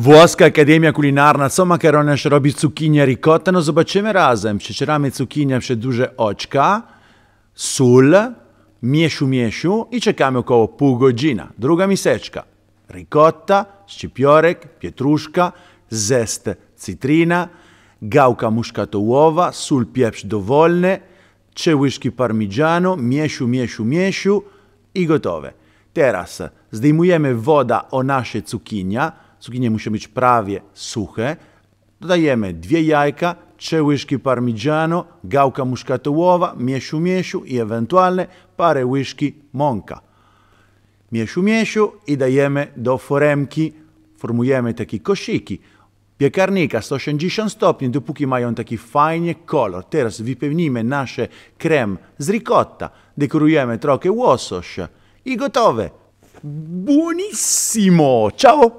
Włoska Akademia Kulinarna, co makaronarz robi cukinia ricotta? No zobaczymy razem. Przecieramy cukinię przez duże oczka, sól, mieszu, mieszu i czekamy około pół godziny. Druga miseczka. Ricotta, szczypiorek, pietruszka, zest cytryna, gałka muszkatołowa, sól, pieprz dowolny, trzy łyżki parmigiano, mieszu, mieszu, miesiu i gotowe. Teraz zdejmujemy woda o nasze cukinia, Cukinie muszą być prawie suche. Dodajemy dwie jajka, trzy łyżki parmigiano, gałka muszkatołowa, mieszu miesiu i ewentualnie parę łyżki mąka. Miesiu miesiu i dajemy do foremki, formujemy takie koszyki. Piekarnika 180 stopni, dopóki mają taki fajny kolor. Teraz wypełnimy nasze krem z ricotta, dekorujemy trochę łososia i gotowe. Buonissimo! Ciao!